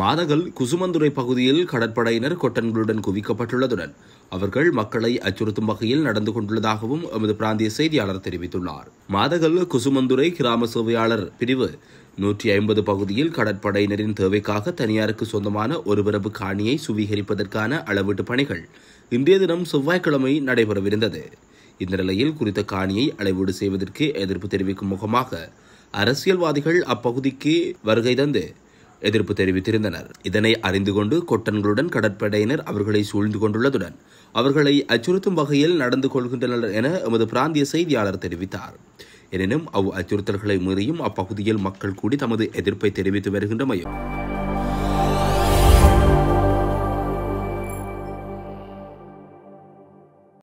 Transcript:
மாதகல் குசுமந்துறை பகுதியில் கடற்படையினர் கொட்டன்களுடன் குவிக்கப்பட்டுள்ளதுடன் அவர்கள் மக்களை அச்சுறுத்தும் வகையில் நடந்து கொண்டுள்ளதாகவும் எமது பிராந்திய செய்தியாளர் தெரிவித்துள்ளார் மாதகல் குசுமந்துரை கிராம சேவையாளர் பிரிவு நூற்றி ஐம்பது பகுதியில் கடற்படையினரின் தேவைக்காக தனியாருக்கு சொந்தமான ஒரு காணியை சுவீகரிப்பதற்கான அளவீட்டு பணிகள் இன்றைய தினம் செவ்வாய்க்கிழமை நடைபெறவிருந்தது இந்த நிலையில் குறித்த காணியை அளவீடு செய்வதற்கு எதிர்ப்பு தெரிவிக்கும் முகமாக அரசியல்வாதிகள் அப்பகுதிக்கு வருகை தந்து எதிர்ப்பு தெரிவித்திருந்தனர் இதனை அறிந்து கொண்டு கொட்டன்களுடன் கடற்படையினர் அவர்களை சூழ்ந்து கொண்டுள்ளதுடன் அவர்களை அச்சுறுத்தும் வகையில் நடந்து கொள்கின்றனர் என எமது பிராந்திய செய்தியாளர் தெரிவித்தார் எனினும் அவ் அச்சுறுத்தல்களை மீறியும் அப்பகுதியில் மக்கள் கூடி தமது எதிர்ப்பை தெரிவித்து வருகின்றமையும்